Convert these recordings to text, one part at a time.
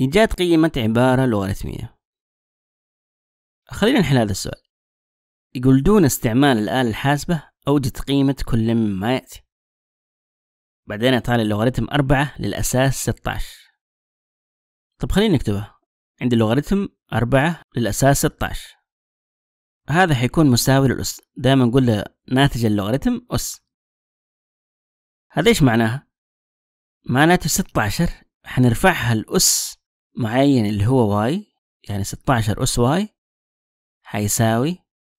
إيجاد قيمة عبارة لوغاريتمية خلينا نحل هذا السؤال يقول دون استعمال الآلة الحاسبة أوجد قيمة كل مما يأتي بعدين أعطاني اللوغاريتم أربعة للأساس ستة طب خلينا نكتبها عندي اللوغاريتم أربعة للأساس ستة هذا حيكون مساوي للأس دائما نقول له ناتج اللوغاريتم أس هذا إيش معناها؟ معناته ستة حنرفعها الأس معين اللي هو واي يعني 16 أس واي حيساوي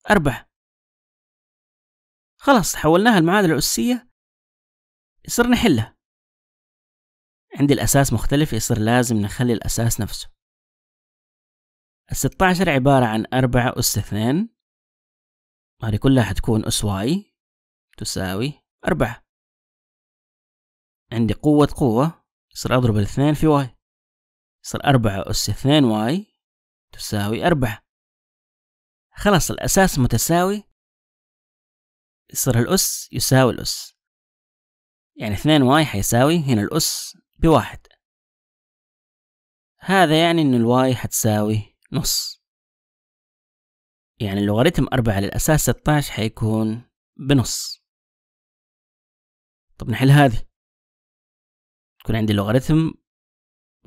أربعة خلاص حولناها المعادلة الأسية يصير نحلها عندي الأساس مختلف يصير لازم نخلي الأساس نفسه الستاشر عبارة عن أربعة أس اثنين هذه كلها حتكون أس واي تساوي أربعة عندي قوة قوة يصير أضرب الاثنين في واي صار أربعة أس اثنين واي تساوي أربعة خلاص الأساس متساوي يصير الأس يساوي الأس يعني اثنين واي حيساوي هنا الأس بواحد هذا يعني إن الواي حتساوي نص يعني اللوغاريتم أربعة للأساس ستاش حيكون بنص طب نحل هذه تكون عندي لوغاريتم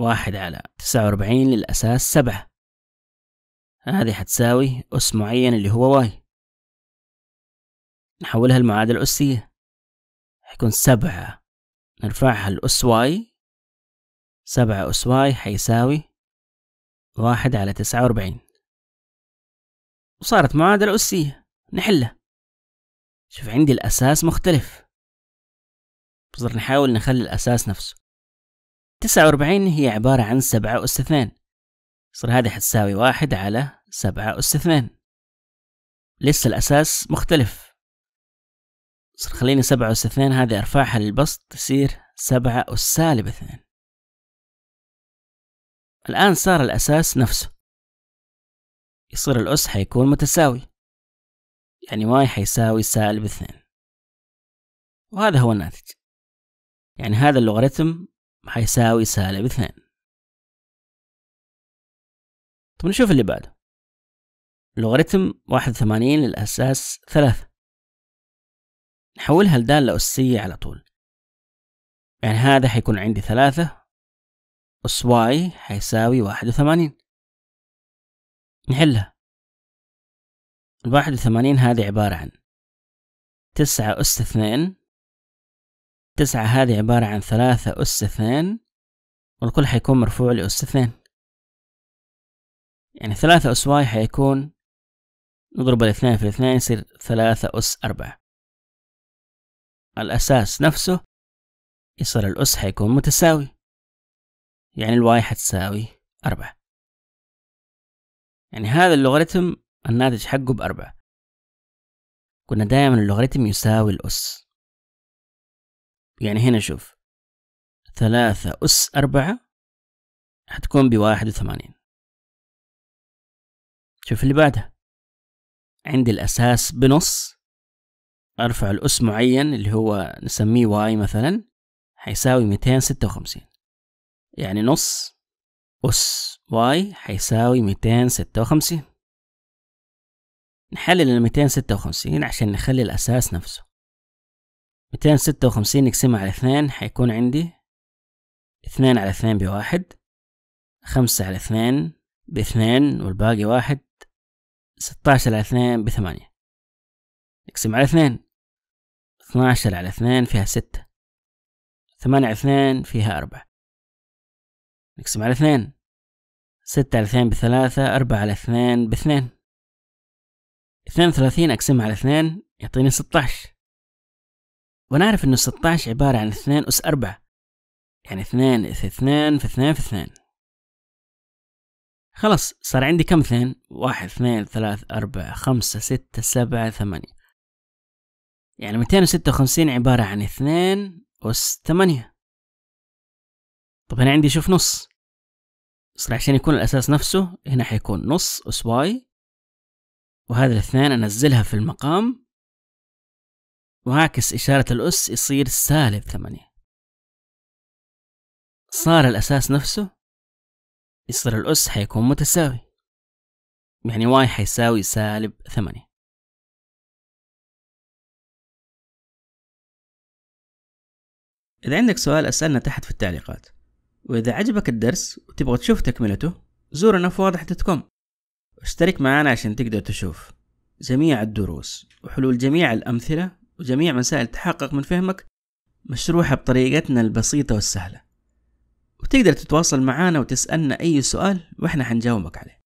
واحد على تسعة وأربعين للأساس سبعة هذه حتساوي أس معين اللي هو واي نحولها المعادلة أسية حيكون سبعة نرفعها لأس واي سبعة أس واي حيساوي واحد على تسعة وأربعين وصارت معادلة أسية نحلها شوف عندي الأساس مختلف بصير نحاول نخلي الأساس نفسه تسعة وأربعين هي عبارة عن سبعة أس اثنين صار هذه حتساوي واحد على سبعة أس اثنين لسه الأساس مختلف صار خليني سبعة أس اثنين هذه أرفعها للبسط تصير سبعة أس سالب اثنين الآن صار الأساس نفسه يصير الأس حيكون متساوي يعني واي حيساوي سالب اثنين وهذا هو الناتج يعني هذا اللوغاريتم حيساوي سالب اثنين طب نشوف اللي بعده لوغاريتم واحد وثمانين للأساس ثلاثة نحولها لدالة أسية على طول يعني هذا حيكون عندي ثلاثة أس واي حيساوي واحد وثمانين نحلها الواحد وثمانين هذه عبارة عن تسعة أس اثنين التسعة هذه عبارة عن ثلاثة أس اثنين والكل حيكون مرفوع لأس اثنين يعني ثلاثة أس واي حيكون نضرب الاثنين في الاثنين يصير ثلاثة أس أربعة الأساس نفسه يصير الأس حيكون متساوي يعني الواي حتساوي أربعة يعني هذا اللوغاريتم الناتج حقه بأربعة كنا دائما اللوغاريتم يساوي الأس يعني هنا شوف ثلاثة أس أربعة حتكون بواحد وثمانين شوف اللي بعدها عندي الأساس بنص أرفع الأس معين اللي هو نسميه واي مثلا حيساوي ميتين ستة وخمسين يعني نص أس واي حيساوي ميتين ستة وخمسين نحلل الميتين ستة وخمسين عشان نخلي الأساس نفسه ميتين ستة وخمسين نقسمها على اثنين حيكون عندي اثنين على اثنين بواحد خمسة على اثنين باثنين والباقي واحد ستاشر على اثنين بثمانية نقسم على اثنين اثناشر على اثنين فيها ستة ثمانية على اثنين فيها أربعة نقسم على اثنين ستة على اثنين بثلاثة أربعة على اثنين باثنين اثنين وثلاثين أقسمها على اثنين يعطيني ستاش ونعرف أن 16 عبارة عن 2 أس 4 يعني 2 في 2 في 2 في 2 خلاص صار عندي كم اثنين واحد اثنين 3 أربعة خمسة ستة سبعة ثمانية يعني ميتين وستة وخمسين عبارة عن اثنين أس ثمانية طب هنا عندي شوف نص صار عشان يكون الأساس نفسه هنا حيكون نص أس واي وهذا الاثنين أنزلها في المقام وعاكس إشارة الأس يصير سالب ثمانية صار الأساس نفسه يصير الأس حيكون متساوي يعني واي حيساوي سالب ثمانية إذا عندك سؤال أسألنا تحت في التعليقات وإذا عجبك الدرس وتبغى تشوف تكملته زورنا في واضح دوت كوم واشترك معنا عشان تقدر تشوف جميع الدروس وحلول جميع الأمثلة وجميع مسائل تحقق من فهمك مشروحة بطريقتنا البسيطة والسهلة وتقدر تتواصل معنا وتسألنا أي سؤال وإحنا حنجاوبك عليه